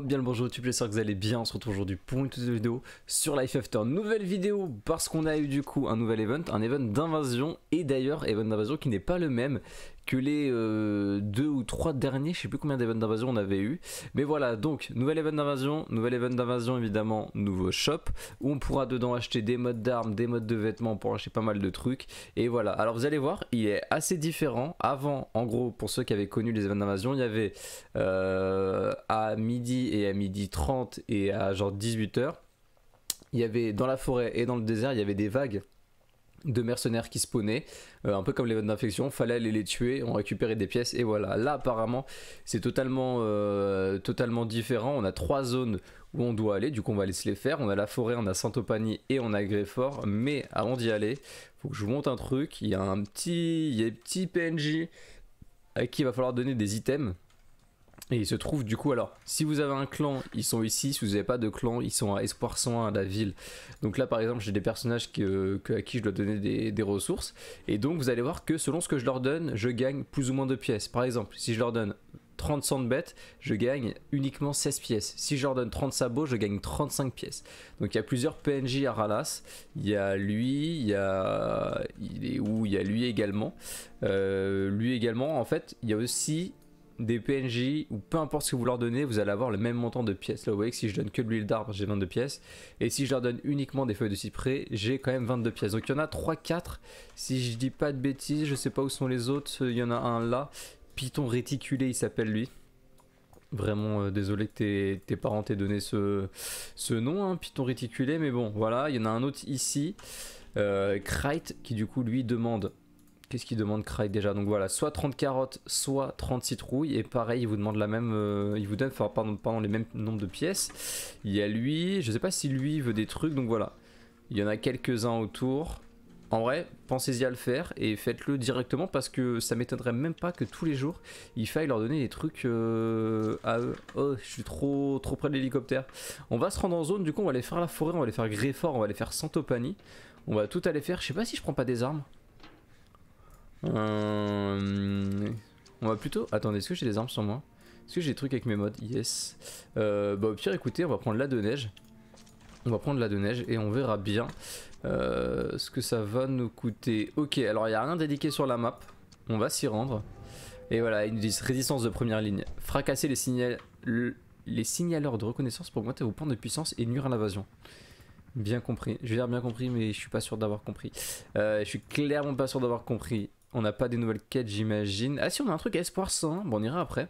Bien le bonjour YouTube, j'espère que vous allez bien, on se retrouve aujourd'hui pour une toute vidéo sur Life After. Nouvelle vidéo parce qu'on a eu du coup un nouvel event, un event d'invasion et d'ailleurs event d'invasion qui n'est pas le même que les euh, deux ou trois derniers, je sais plus combien d'événements d'invasion on avait eu. Mais voilà, donc nouvel événement d'invasion, nouvel événement d'invasion évidemment, nouveau shop où on pourra dedans acheter des modes d'armes, des modes de vêtements pour acheter pas mal de trucs. Et voilà. Alors vous allez voir, il est assez différent. Avant, en gros, pour ceux qui avaient connu les événements d'invasion, il y avait euh, à midi et à midi 30 et à genre 18h, il y avait dans la forêt et dans le désert, il y avait des vagues de mercenaires qui spawnaient, euh, un peu comme les votes d'infection, fallait aller les tuer, on récupérait des pièces et voilà. Là apparemment c'est totalement, euh, totalement différent, on a trois zones où on doit aller, du coup on va aller se les faire, on a la forêt, on a Saint-Opanie et on a Gréfort mais avant d'y aller, faut que je vous montre un truc, il y a un petit, il y a PNJ à qui il va falloir donner des items, et il se trouve du coup, alors, si vous avez un clan, ils sont ici. Si vous n'avez pas de clan, ils sont à Espoir 101, à la ville. Donc là, par exemple, j'ai des personnages que, à qui je dois donner des, ressources. Et donc, vous allez voir que selon ce que je leur donne, je gagne plus ou moins de pièces. Par exemple, si je leur donne 30 cents de bêtes, je gagne uniquement 16 pièces. Si je leur donne 30 sabots, je gagne 35 pièces. Donc il y a plusieurs PNJ à Ralas. Il y a lui, il y a. Il est où Il y a lui également. Euh, lui également, en fait, il y a aussi des PNJ, ou peu importe ce que vous leur donnez, vous allez avoir le même montant de pièces. Là, vous voyez si je donne que de l'huile d'arbre, j'ai 22 pièces. Et si je leur donne uniquement des feuilles de cyprès, j'ai quand même 22 pièces. Donc il y en a 3-4. Si je dis pas de bêtises, je sais pas où sont les autres. Il y en a un là. Python réticulé, il s'appelle lui. Vraiment euh, désolé que tes, parents t'aient donné ce, ce nom, hein, Python réticulé. Mais bon, voilà. Il y en a un autre ici. Euh, qui du coup lui demande Qu'est-ce qu'il demande Craig déjà Donc voilà, soit 30 carottes, soit 30 citrouilles. Et pareil, il vous demande la même. Euh, il vous donne, pardon, les mêmes nombres de pièces. Il y a lui, je sais pas si lui veut des trucs, donc voilà. Il y en a quelques-uns autour. En vrai, pensez-y à le faire et faites-le directement parce que ça m'étonnerait même pas que tous les jours il faille leur donner des trucs euh, à eux. Oh, je suis trop trop près de l'hélicoptère. On va se rendre en zone, du coup on va aller faire la forêt, on va aller faire Gréfort, on va aller faire Santopani. On va tout aller faire. Je sais pas si je prends pas des armes. Euh, on va plutôt... Attendez, est-ce que j'ai des armes sur moi Est-ce que j'ai des trucs avec mes modes Yes. Euh, bah au pire, écoutez, on va prendre la de neige. On va prendre la de neige et on verra bien euh, ce que ça va nous coûter. Ok, alors il n'y a rien d'indiqué sur la map. On va s'y rendre. Et voilà, ils nous disent résistance de première ligne. Fracasser les, les signaleurs de reconnaissance pour augmenter vos points de puissance et nuire à l'invasion. Bien compris. Je vais dire bien compris, mais je suis pas sûr d'avoir compris. Euh, je suis clairement pas sûr d'avoir compris. On n'a pas des nouvelles quêtes, j'imagine. Ah si, on a un truc à espoir 100. Bon, on ira après.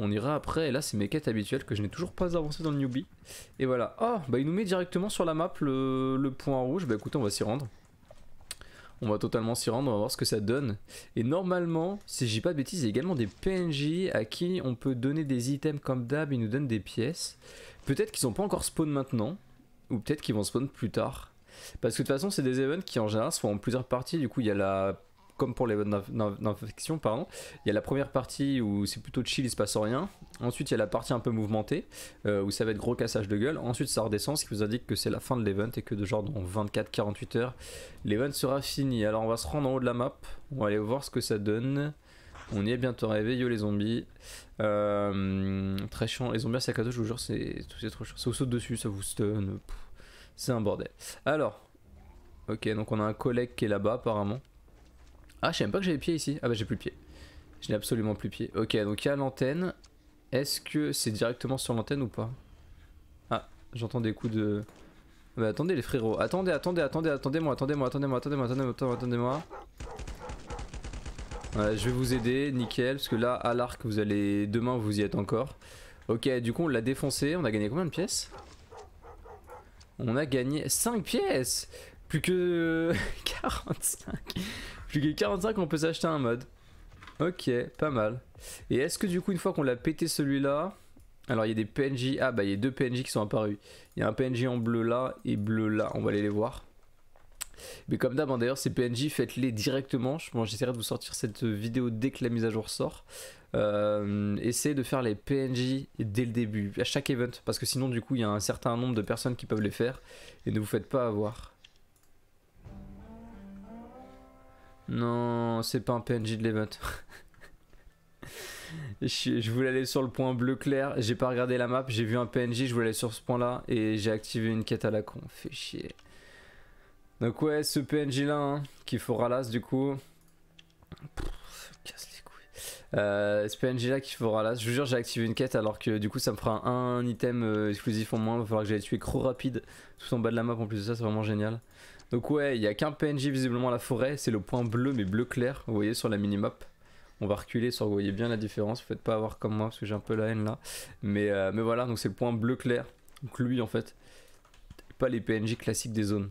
On ira après. Et là, c'est mes quêtes habituelles que je n'ai toujours pas avancées dans le newbie. Et voilà. Oh, bah il nous met directement sur la map le, point rouge. Bah écoutez, on va s'y rendre. On va totalement s'y rendre, on va voir ce que ça donne. Et normalement, si j'ai pas de bêtises, il y a également des PNJ à qui on peut donner des items comme d'hab, ils nous donnent des pièces. Peut-être qu'ils sont pas encore spawn maintenant, ou peut-être qu'ils vont spawn plus tard. Parce que de toute façon, c'est des events qui en général sont en plusieurs parties. Du coup, il y a la comme pour les non-fiction, pardon, il y a la première partie où c'est plutôt chill, il se passe rien. Ensuite, il y a la partie un peu mouvementée, euh, où ça va être gros cassage de gueule. Ensuite, ça redescend, ce qui vous indique que c'est la fin de l'event et que de genre dans 24-48 heures, l'event sera fini. Alors, on va se rendre en haut de la map, on va aller voir ce que ça donne. On y est bientôt réveillé yo les zombies. Euh, très chiant, les zombies à sac à je vous jure, c'est trop chiant. Ça vous saute dessus, ça vous stun, c'est un bordel. Alors, ok, donc on a un collègue qui est là-bas apparemment. Ah, je sais même pas que j'ai les pieds ici. Ah bah j'ai plus le pied. Je n'ai absolument plus pied. Ok, donc il y a l'antenne. Est-ce que c'est directement sur l'antenne ou pas Ah, j'entends des coups de... Ah, bah attendez les frérots. Attendez, attendez, attendez, attendez-moi, attendez-moi, attendez-moi, attendez-moi, attendez-moi, attendez-moi. je vais vous aider, nickel, parce que là, à l'arc, vous allez... Demain, vous y êtes encore. Ok, du coup, on l'a défoncé. On a gagné combien de pièces On a gagné 5 pièces Plus que 45 Plus que 45, on peut s'acheter un mode. Ok, pas mal. Et est-ce que du coup, une fois qu'on l'a pété celui-là... Alors, il y a des PNJ... Ah, bah, il y a deux PNJ qui sont apparus. Il y a un PNJ en bleu là et bleu là. On va aller les voir. Mais comme d'hab, hein, d'ailleurs, ces PNJ, faites-les directement. Je J'essaierai de vous sortir cette vidéo dès que la mise à jour sort. Euh, essayez de faire les PNJ dès le début, à chaque event. Parce que sinon, du coup, il y a un certain nombre de personnes qui peuvent les faire. Et ne vous faites pas avoir. Non, c'est pas un PNJ de l'event. je, voulais aller sur le point bleu clair, j'ai pas regardé la map, j'ai vu un PNJ, je voulais aller sur ce point là et j'ai activé une quête à la con. Fait chier. Donc ouais, ce PNJ là, hein, qu'il faut fera du coup. Euh, c'est PNJ là qui fera là. Je vous jure, j'ai activé une quête alors que du coup, ça me fera un, item euh, exclusif en moins. Il va falloir que j'aille tuer Croc Rapide tout en bas de la map. En plus de ça, c'est vraiment génial. Donc, ouais, il y a qu'un PNJ visiblement à la forêt. C'est le point bleu, mais bleu clair, vous voyez, sur la map On va reculer sur, vous voyez bien la différence. Vous faites pas avoir comme moi parce que j'ai un peu la haine là. Mais, euh, mais voilà, donc c'est le point bleu clair. Donc, lui en fait. Pas les PNJ classiques des zones.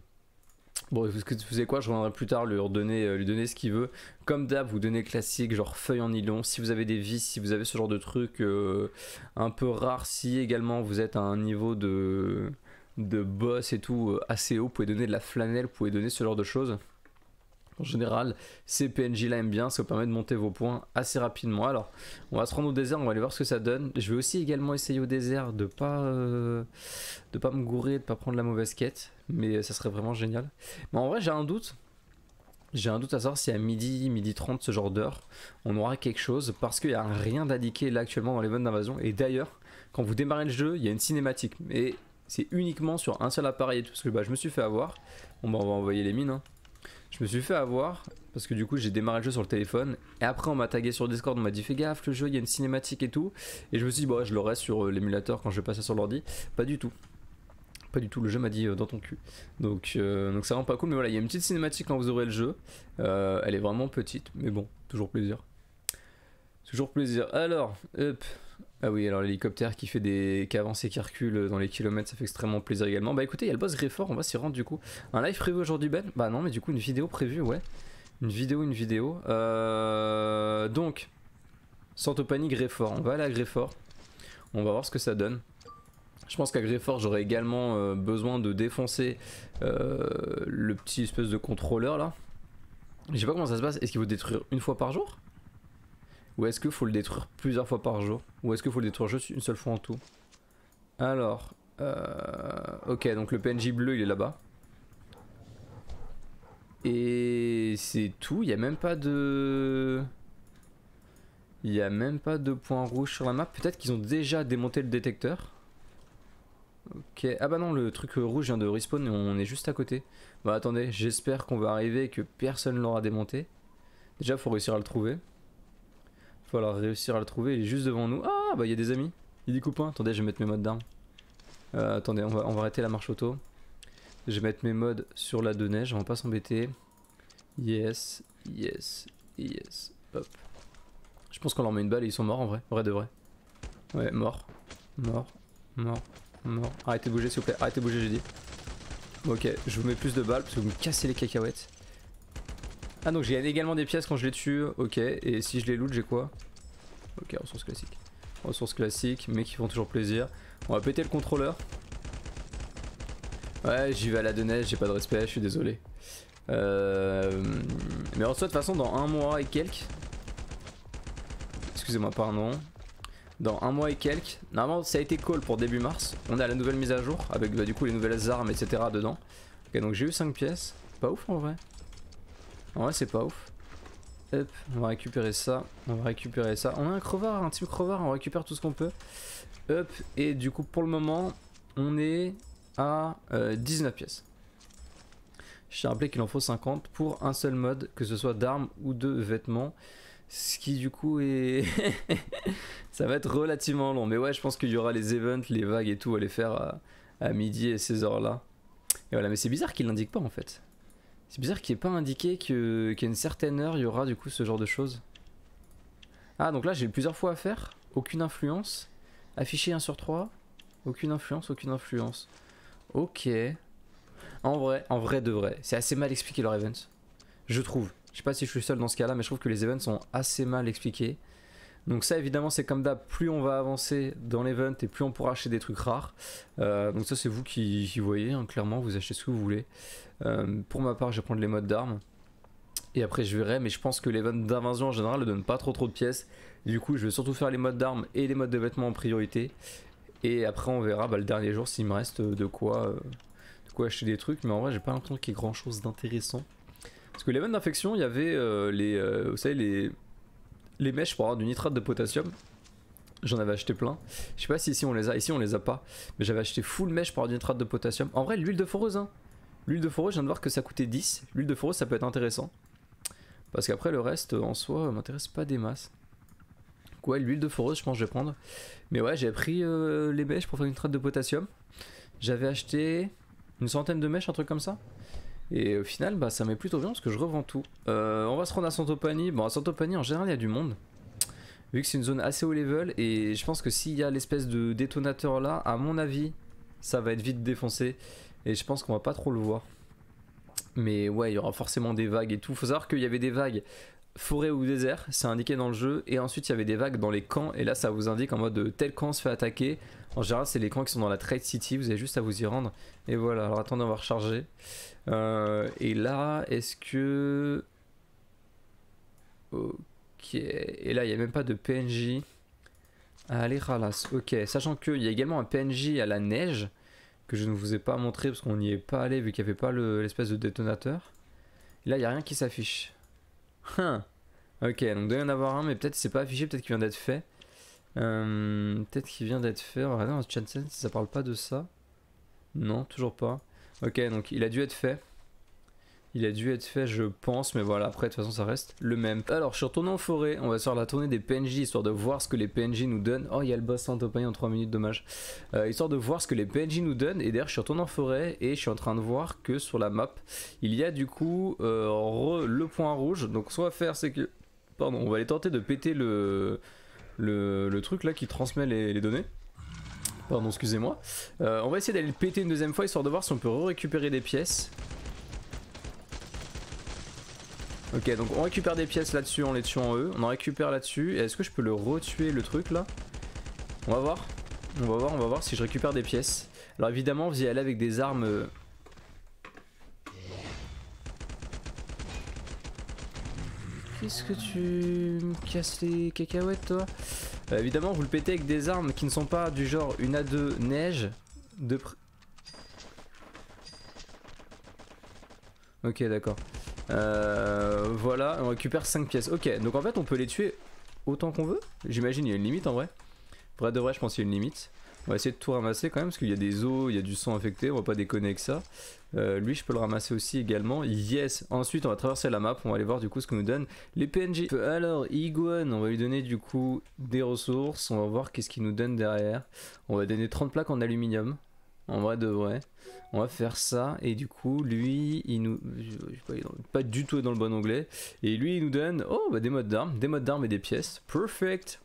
Bon, vous que quoi Je reviendrai plus tard lui donner, euh, lui donner ce qu'il veut. Comme d'hab, vous donnez classique, genre feuille en nylon. Si vous avez des vis, si vous avez ce genre de truc euh, un peu rare, si également vous êtes à un niveau de, de boss et tout euh, assez haut, vous pouvez donner de la flanelle, vous pouvez donner ce genre de choses. En général, ces PNJ là aiment bien, ça vous permet de monter vos points assez rapidement. Alors, on va se rendre au désert, on va aller voir ce que ça donne. Je vais aussi également essayer au désert de pas euh, de pas me gourer, de pas prendre la mauvaise quête, mais ça serait vraiment génial. Mais en vrai, j'ai un doute. J'ai un doute à savoir si à midi, midi 30, ce genre d'heure, on aura quelque chose parce qu'il n'y a rien d'indiqué là actuellement dans les bonnes invasions. Et d'ailleurs, quand vous démarrez le jeu, il y a une cinématique, mais c'est uniquement sur un seul appareil tout, parce que bah, je me suis fait avoir. Bon bah on va envoyer les mines. Hein. Je me suis fait avoir parce que du coup j'ai démarré le jeu sur le téléphone et après on m'a tagué sur Discord, on m'a dit fais gaffe le jeu il y a une cinématique et tout et je me suis dit bah je l'aurai sur euh, l'émulateur quand je vais passer sur l'ordi. Pas du tout. Pas du tout, le jeu m'a dit euh, dans ton cul. Donc euh, donc c'est vraiment pas cool mais voilà, il y a une petite cinématique quand vous aurez le jeu. elle est vraiment petite mais bon, toujours plaisir. Toujours plaisir. Alors, hop, ah oui, alors l'hélicoptère qui fait des qui avance et qui recule dans les kilomètres, ça fait extrêmement plaisir également. Bah écoutez, il y a le boss Gréfort on va s'y rendre du coup. Un live prévu aujourd'hui Ben Bah non, mais du coup une vidéo prévue, ouais. Une vidéo, une vidéo. Euh... Donc, Santo Panique Gréfort, on va aller à Gréfort. On va voir ce que ça donne. Je pense qu'à Gréfort, j'aurais également euh, besoin de défoncer euh, le petit espèce de contrôleur là. Je sais pas comment ça se passe. Est-ce qu'il faut détruire une fois par jour ou est-ce qu'il faut le détruire plusieurs fois par jour Ou est-ce qu'il faut le détruire juste une seule fois en tout Alors, euh, ok, donc le PNJ bleu il est là-bas. Et c'est tout, il n'y a même pas de... Il n'y a même pas de point rouge sur la map. Peut-être qu'ils ont déjà démonté le détecteur. Ok, ah bah non, le truc rouge vient de respawn et on est juste à côté. Bah attendez, j'espère qu'on va arriver et que personne l'aura démonté. Déjà, faut réussir à le trouver faut alors réussir à le trouver, il est juste devant nous. Ah bah il y a des amis, il y a des copains. Attendez, je vais mettre mes modes d'armes. Euh, attendez, on va, arrêter la marche auto. Je vais mettre mes modes sur la de neige, on va pas s'embêter. Yes, yes, yes, hop. Je pense qu'on leur met une balle et ils sont morts en vrai, vrai de vrai. Ouais, mort, mort, mort, mort. Arrêtez de bouger s'il vous plaît, arrêtez de bouger j'ai dit. ok, je vous mets plus de balles parce que vous me cassez les cacahuètes. Ah donc j'ai également des pièces quand je les tue, ok. Et si je les loot, j'ai quoi Ok, ressources classiques. Ressources classiques, mais qui font toujours plaisir. On va péter le contrôleur. Ouais, j'y vais à la de j'ai pas de respect, je suis désolé. Euh... Mais en soit, de toute façon, dans un mois et quelques... Excusez-moi, pardon. Dans un mois et quelques... Normalement, ça a été call pour début mars. On a la nouvelle mise à jour, avec bah, du coup les nouvelles armes, etc. dedans. Ok, donc j'ai eu 5 pièces. Pas ouf en vrai ouais c'est pas ouf. Hop, on va récupérer ça. On va récupérer ça. On a un crevard, un type crevard. On récupère tout ce qu'on peut. Hop, et du coup, pour le moment, on est à 19 euh, pièces. Je à rappeler qu'il en faut 50 pour un seul mode, que ce soit d'armes ou de vêtements. Ce qui du coup est... ça va être relativement long. Mais ouais, je pense qu'il y aura les events, les vagues et tout à les faire à, midi et ces heures-là. Et voilà, mais c'est bizarre qu'il l'indique pas en fait. C'est bizarre qu'il ait pas indiqué qu'à une certaine heure, il y aura du coup ce genre de choses. Ah, donc là, j'ai plusieurs fois à faire. Aucune influence. Afficher 1 sur 3. Aucune influence, aucune influence. Ok. En vrai, en vrai de vrai, c'est assez mal expliqué leur event. Je trouve. Je sais pas si je suis seul dans ce cas-là, mais je trouve que les events sont assez mal expliqués. Donc ça évidemment c'est comme d'hab, plus on va avancer dans l'event et plus on pourra acheter des trucs rares. Euh, donc ça c'est vous qui, voyez, hein, clairement vous achetez ce que vous voulez. Euh, pour ma part je vais prendre les modes d'armes. Et après je verrai, mais je pense que les l'event d'invasion en général ne donne pas trop trop de pièces. Du coup je vais surtout faire les modes d'armes et les modes de vêtements en priorité. Et après on verra bah, le dernier jour s'il me reste euh, de quoi, de quoi acheter des trucs. Mais en vrai j'ai pas l'impression qu'il y ait grand chose d'intéressant. Parce que les l'event d'infection il y avait les, vous savez les les mèches pour avoir du nitrate de potassium. J'en avais acheté plein. Je sais pas si ici on les a, ici on les a pas. Mais j'avais acheté full mèche pour avoir du nitrate de potassium. En vrai, l'huile de foreuse, hein. L'huile de foreuse, je viens de voir que ça coûtait 10. L'huile de foreuse, ça peut être intéressant. Parce qu'après, le reste, euh, en soi, m'intéresse pas des masses. Quoi, ouais, l'huile de foreuse, je pense que je vais prendre. Mais ouais, j'avais pris euh, les mèches pour faire du nitrate de potassium. J'avais acheté une centaine de mèches, un truc comme ça. Et au final, bah, ça m'est plutôt bien parce que je revends tout. Euh, on va se rendre à Santopani. Bon, à Santopani, en général, il y a du monde. Vu que c'est une zone assez haut level. Et je pense que s'il y a l'espèce de détonateur là, à mon avis, ça va être vite défoncé. Et je pense qu'on va pas trop le voir. Mais ouais, il y aura forcément des vagues et tout. Faut savoir qu'il y avait des vagues forêt ou désert, c'est indiqué dans le jeu. Et ensuite, il y avait des vagues dans les camps. Et là, ça vous indique en mode euh, tel camp se fait attaquer. En général, c'est les qui sont dans la Trade City, vous avez juste à vous y rendre. Et voilà, alors attendez, on va recharger. Euh, et là, est-ce que... Ok, et là, il n'y a même pas de PNJ. Ah, allez, Ralas, ok. Sachant qu'il y a également un PNJ à la neige, que je ne vous ai pas montré parce qu'on n'y est pas allé vu qu'il n'y avait pas l'espèce de détonateur. Et là, il n'y a rien qui s'affiche. Hein. Ok, donc il doit y en avoir un, mais peut-être c'est pas affiché, peut-être qu'il vient d'être fait. Euh, peut-être qu'il vient d'être fait. Regardez oh, dans ça parle pas de ça. Non, toujours pas. Ok, donc il a dû être fait. Il a dû être fait, je pense, mais voilà, après, de toute façon, ça reste le même. Alors, je suis retourné en forêt, on va se faire la tournée des PNJ, histoire de voir ce que les PNJ nous donnent. Oh, il y a le boss en en 3 minutes, dommage. Euh, histoire de voir ce que les PNJ nous donnent, et d'ailleurs, je suis retourné en forêt, et je suis en train de voir que sur la map, il y a du coup euh, le point rouge. Donc, ce qu'on va faire, c'est que... Pardon, on va aller tenter de péter le le, truc là qui transmet les, données. Pardon, excusez-moi. Euh, on va essayer d'aller le péter une deuxième fois histoire de voir si on peut récupérer des pièces. Ok, donc on récupère des pièces là-dessus On les tuant en eux. On en récupère là-dessus. Est-ce que je peux le retuer le truc là On va voir. On va voir, on va voir si je récupère des pièces. Alors évidemment, vous y allez avec des armes euh, Qu'est-ce que tu me casses les cacahuètes toi euh, Évidemment vous le pétez avec des armes qui ne sont pas du genre une A2 neige de Ok d'accord. Euh, voilà, on récupère 5 pièces. Ok, donc en fait on peut les tuer autant qu'on veut J'imagine il y a une limite en vrai. Vrai de vrai je pense qu'il y a une limite. On va essayer de tout ramasser quand même, parce qu'il y a des os, il y a du sang infecté, on va pas déconner avec ça. Euh, lui, je peux le ramasser aussi également. Yes Ensuite, on va traverser la map, on va aller voir du coup ce que nous donne les PNJ. Alors, Iguan, on va lui donner du coup des ressources, on va voir qu'est-ce qu'il nous donne derrière. On va donner 30 plaques en aluminium, en vrai de vrai. On va faire ça, et du coup, lui, il nous... Je Pas, pas du tout dans le bon anglais. Et lui, il nous donne, oh, bah des modes d'armes, des modes d'armes et des pièces. Perfect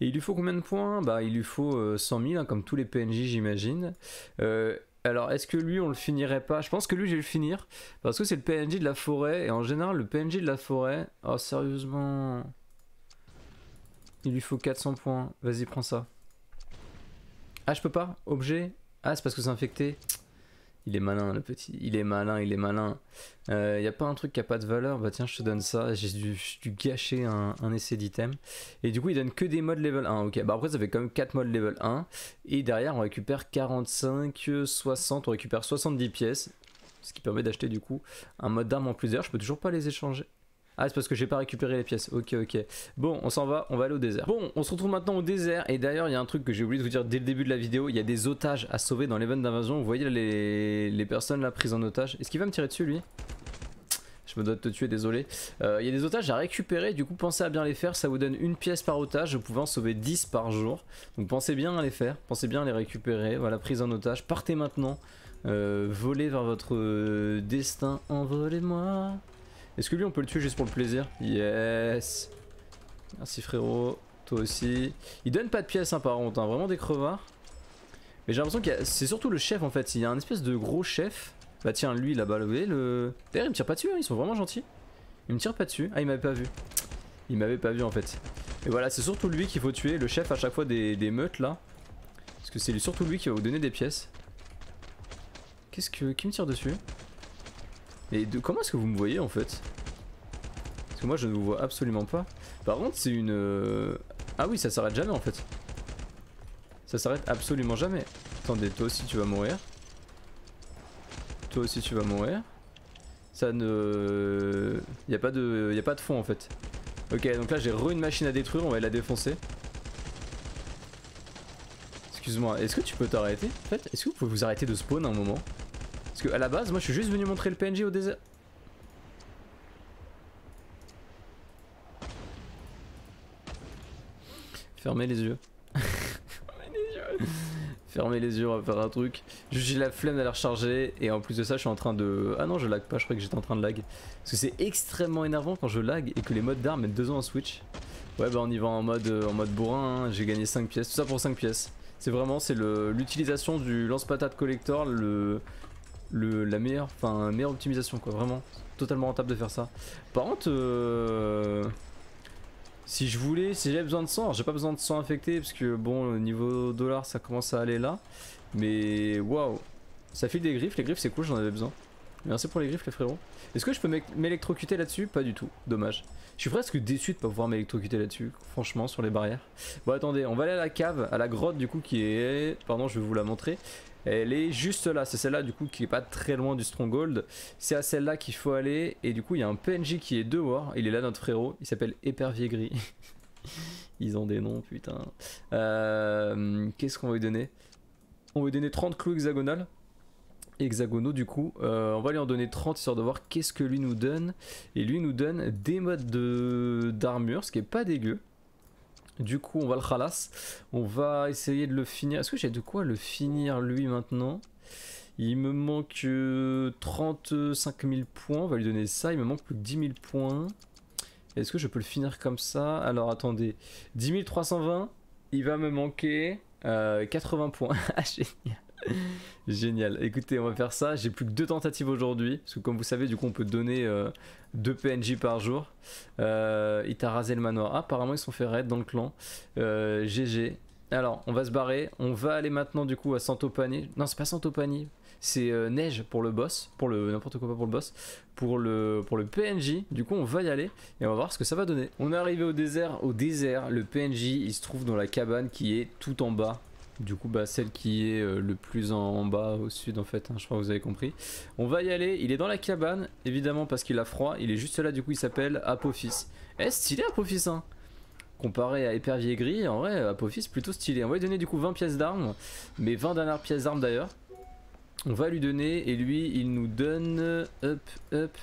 et il lui faut combien de points Bah, il lui faut 100 euh, 000, hein, comme tous les PNJ, j'imagine. Euh, alors, est-ce que lui, on le finirait pas Je pense que lui, je vais le finir. Parce que c'est le PNJ de la forêt. Et en général, le PNJ de la forêt. Oh, sérieusement. Il lui faut 400 points. Vas-y, prends ça. Ah, je peux pas Objet Ah, c'est parce que c'est infecté. Il est malin, le petit. Il est malin, il est malin. Il euh, n'y a pas un truc qui n'a pas de valeur. Bah tiens, je te donne ça. J'ai dû, gâcher un, essai d'item. Et du coup, il donne que des modes level 1. Ok, bah après, ça fait quand même 4 modes level 1. Et derrière, on récupère 45, 60. On récupère 70 pièces. Ce qui permet d'acheter du coup un mode d'armes en plusieurs. Je peux toujours pas les échanger. Ah, c'est parce que j'ai pas récupéré les pièces. Ok, ok. Bon, on s'en va, on va aller au désert. Bon, on se retrouve maintenant au désert. Et d'ailleurs, il y a un truc que j'ai oublié de vous dire dès le début de la vidéo. Il y a des otages à sauver dans l'event d'invasion. Vous voyez les, les personnes là prises en otage. Est-ce qu'il va me tirer dessus lui je me dois de te tuer, désolé. Euh, il y a des otages à récupérer, du coup pensez à bien les faire, ça vous donne une pièce par otage, vous pouvez en sauver 10 par jour. Donc pensez bien à les faire, pensez bien à les récupérer, voilà, prise en otage, partez maintenant, Voler euh, volez vers votre euh, destin, envolez-moi. Est-ce que lui on peut le tuer juste pour le plaisir Yes Merci frérot, toi aussi. Il donne pas de pièces hein, par contre, hein. vraiment des crevards. Mais j'ai l'impression que c'est surtout le chef en fait, il y a un espèce de gros chef. Bah tiens, lui là-bas, vous voyez le... D'ailleurs il me tire pas dessus, hein. ils sont vraiment gentils. Il me tire pas dessus. Ah il m'avait pas vu. Il m'avait pas vu en fait. Et voilà, c'est surtout lui qu'il faut tuer, le chef à chaque fois des, des meutes là. Parce que c'est surtout lui qui va vous donner des pièces. Qu'est-ce que... Qui me tire dessus mais comment est-ce que vous me voyez en fait Parce que moi je ne vous vois absolument pas. Par contre c'est une... Euh, ah oui ça s'arrête jamais en fait. Ça s'arrête absolument jamais. Attendez, toi aussi tu vas mourir. Toi aussi tu vas mourir. Ça ne... Y a pas de, a pas de fond en fait. Ok donc là j'ai re une machine à détruire, on va la défoncer. Excuse-moi, est-ce que tu peux t'arrêter En fait, est-ce que vous pouvez vous arrêter de spawn un moment à la base, moi je suis juste venu montrer le PNG au désert. Fermez les yeux. Fermez les yeux. Fermez les yeux, on va faire un truc. J'ai la flemme d'aller recharger et en plus de ça, je suis en train de. Ah non, je lag pas, je crois que j'étais en train de lag. Parce que c'est extrêmement énervant quand je lag et que les modes d'armes mettent deux ans en Switch. Ouais, bah on y va en mode, euh, en mode bourrin, hein. j'ai gagné 5 pièces, tout ça pour 5 pièces. C'est vraiment c'est l'utilisation du lance-patate collector, le, la meilleure, enfin, meilleure optimisation, quoi. Vraiment, totalement rentable de faire ça. Par contre, euh, si je voulais, si j'avais besoin de sang, j'ai pas besoin de sang infecté parce que bon, au niveau dollar ça commence à aller là. Mais waouh, ça file des griffes, les griffes c'est cool, j'en avais besoin. Merci pour les griffes les frérots. Est-ce que je peux m'électrocuter là-dessus Pas du tout, dommage. Je suis presque déçu de pas pouvoir m'électrocuter là-dessus, franchement, sur les barrières. Bon attendez, on va aller à la cave, à la grotte du coup qui est... Pardon, je vais vous la montrer. Elle est juste là, c'est celle-là du coup qui est pas très loin du Stronghold. C'est à celle-là qu'il faut aller et du coup il y a un PNJ qui est dehors, il est là notre frérot, il s'appelle Épervier Gris. Ils ont des noms putain. Euh, qu'est-ce qu'on va lui donner On va lui donner 30 clous hexagonales hexagonaux du coup. Euh, on va lui en donner 30 histoire de voir qu'est-ce que lui nous donne. Et lui nous donne des modes d'armure, ce qui est pas dégueu. Du coup on va le ralasse. On va essayer de le finir. Est-ce que j'ai de quoi le finir lui maintenant Il me manque 35 euh, 000 points. On va lui donner ça. Il me manque plus que 10 000 points. Est-ce que je peux le finir comme ça Alors attendez. 10 320. Il va me manquer 80 euh, points. ah génial. Génial. Écoutez, on va faire ça. J'ai plus que deux tentatives aujourd'hui. Parce que comme vous savez, du coup, on peut donner euh, deux PNJ par jour. Euh, il t'a rasé le manoir. Ah, apparemment, ils sont fait raid dans le clan. GG. Euh, Alors, on va se barrer. On va aller maintenant, du coup, à Santopani. Non, c'est pas Santopani. C'est Neige pour le boss. Pour le... N'importe quoi pas pour le boss. Pour le, pour le PNJ. Du coup, on va y aller. Et on va voir ce que ça va donner. On est arrivé au désert. Au désert, le PNJ, il se trouve dans la cabane qui est tout en bas du coup, bah, celle qui est euh, le plus en, bas au sud, en fait, hein, je crois que vous avez compris. On va y aller. Il est dans la cabane, évidemment, parce qu'il a froid. Il est juste là, du coup, il s'appelle Apophis. Eh, stylé Apophis, hein Comparé à Épervier Gris, en vrai, Apophis, plutôt stylé. On va lui donner, du coup, 20 pièces d'armes, mais 20 dernières pièces d'armes d'ailleurs. On va lui donner et lui il nous donne up up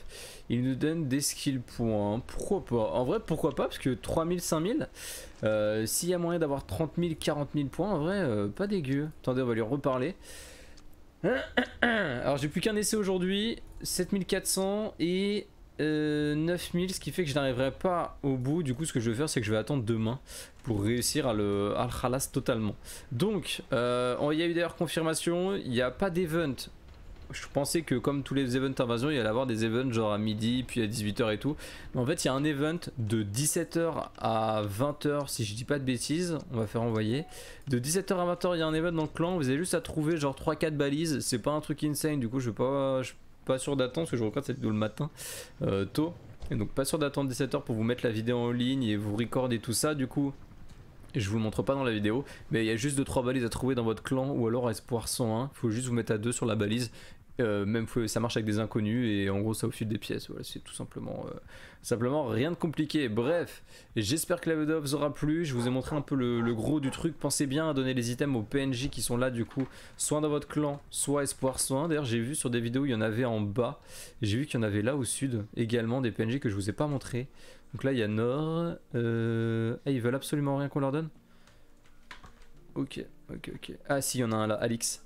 il nous donne des skills points pourquoi pas en vrai pourquoi pas parce que 3000 5000 euh, s'il y a moyen d'avoir 30 000 40 000 points en vrai euh, pas dégueu attendez on va lui reparler alors j'ai plus qu'un essai aujourd'hui 7400 et 9000, euh, ce qui fait que je n'arriverai pas au bout. Du coup, ce que je vais faire, c'est que je vais attendre demain pour réussir à le, halas totalement. Donc, euh, il y a eu d'ailleurs confirmation, il n'y a pas d'event. Je pensais que comme tous les events invasion, il y allait avoir des events genre à midi, puis à 18h et tout. Mais en fait, il y a un event de 17h à 20h, si je dis pas de bêtises, on va faire envoyer. De 17h à 20h, il y a un event dans le clan, vous avez juste à trouver genre 3-4 balises. C'est pas un truc insane, du coup, je vais pas pas sûr d'attendre parce que je regarde cette vidéo le matin euh, tôt. Et donc pas sûr d'attendre 17h pour vous mettre la vidéo en ligne et vous recorder tout ça du coup. Je vous montre pas dans la vidéo, mais il y a juste 2-3 balises à trouver dans votre clan ou alors à Espoir 101. Il faut juste vous mettre à 2 sur la balise euh, même même ça marche avec des inconnus et en gros ça au sud des pièces. Voilà, c'est tout simplement, euh, simplement rien de compliqué. Bref, j'espère que la vidéo vous aura plu. Je vous ai montré un peu le, gros du truc. Pensez bien à donner les items aux PNJ qui sont là du coup, soit dans votre clan, soit espoir, soin D'ailleurs, j'ai vu sur des vidéos il y en avait en bas. J'ai vu qu'il y en avait là au sud également des PNJ que je vous ai pas montré. Donc là il y a Nord. Euh, ah, ils veulent absolument rien qu'on leur donne. Ok, ok, ok. Ah si, il y en a un là, Alix.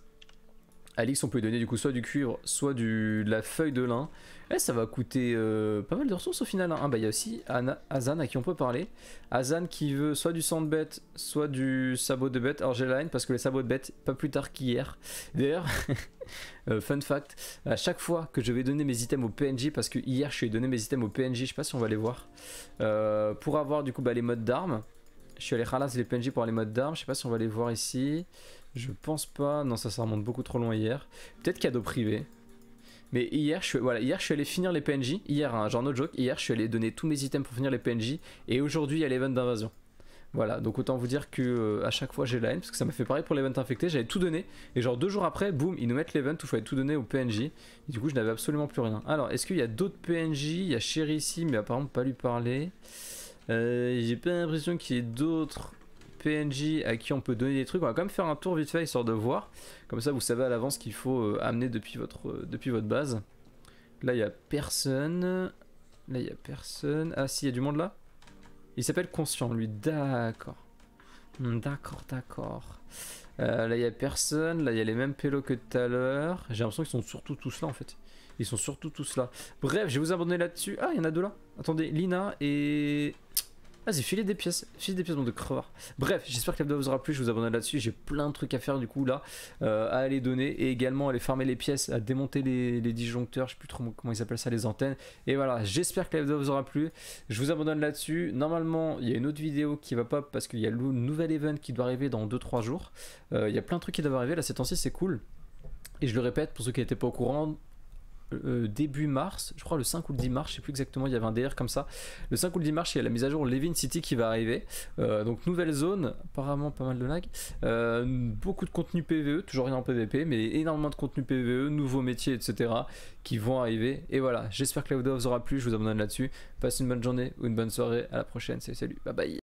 Alix, on peut lui donner du coup soit du cuivre, soit du, de la feuille de lin. Et eh, ça va coûter euh, pas mal de ressources au final. Hein. Ah bah il y a aussi Azan à qui on peut parler. Azan qui veut soit du sang de bête, soit du sabot de bête. Alors j'ai parce que les sabots de bête, pas plus tard qu'hier. D'ailleurs, euh, fun fact, à chaque fois que je vais donner mes items au PNJ, parce que hier je ai donné mes items au PNJ, je sais pas si on va les voir, euh, pour avoir du coup bah, les modes d'armes. Je suis allé ralasser les PNJ pour avoir les modes d'armes, je sais pas si on va les voir ici. Je pense pas. Non, ça, ça remonte beaucoup trop loin hier. Peut-être cadeau privé. Mais hier, je suis, voilà, hier, je suis allé finir les PNJ. Hier, hein, genre no joke, hier, je suis allé donner tous mes items pour finir les PNJ. Et aujourd'hui, il y a l'event d'invasion. Voilà, donc autant vous dire que euh, à chaque fois j'ai la haine, parce que ça m'a fait pareil pour l'event infecté, j'avais tout donné, et genre deux jours après, boum, ils nous mettent l'event où il fallait tout donner aux PNJ, du coup je n'avais absolument plus rien. Alors, est-ce qu'il y a d'autres PNJ Il y a Chéri ici, mais apparemment pas lui parler. Euh, j'ai pas l'impression qu'il y ait d'autres PNJ à qui on peut donner des trucs. On va quand même faire un tour vite fait histoire de voir. Comme ça, vous savez à l'avance qu'il faut euh, amener depuis votre, euh, depuis votre base. Là, il n'y a personne. Là, il y a personne. Ah, si, il y a du monde là Il s'appelle Conscient, lui. D'accord. Hmm, d'accord, d'accord. Euh, là, il y a personne. Là, il y a les mêmes pélos que tout à l'heure. J'ai l'impression qu'ils sont surtout tous là, en fait. Ils sont surtout tous là. Bref, je vais vous abandonner là-dessus. Ah, il y en a deux là. Attendez, Lina et... Ah, y filer des pièces, filer des pièces, de crevards. Bref, j'espère que la vidéo vous aura plu, je vous abandonne là-dessus, j'ai plein de trucs à faire du coup là, euh, à aller donner et également à aller farmer les pièces, à démonter les, disjoncteurs, je sais plus trop comment ils appellent ça, les antennes. Et voilà, j'espère que la vidéo vous aura plu, je vous abandonne là-dessus. Normalement, il y a une autre vidéo qui va pas parce qu'il y a le nouvel event qui doit arriver dans 2-3 jours. Euh, il y a plein de trucs qui doivent arriver, là ces temps c'est cool. Et je le répète, pour ceux qui n'étaient pas au courant, euh, début mars, je crois le 5 ou le 10 mars, je sais plus exactement, il y avait un DR comme ça. Le 5 ou le 10 mars, il y a la mise à jour Levin City qui va arriver. Euh, donc nouvelle zone, apparemment pas mal de lag. Euh, beaucoup de contenu PVE, toujours rien en PVP, mais énormément de contenu PVE, nouveaux métiers, etc. qui vont arriver. Et voilà, j'espère que la vidéo vous aura plu, je vous abandonne là-dessus. Passez une bonne journée ou une bonne soirée, à la prochaine, salut, salut, bye bye.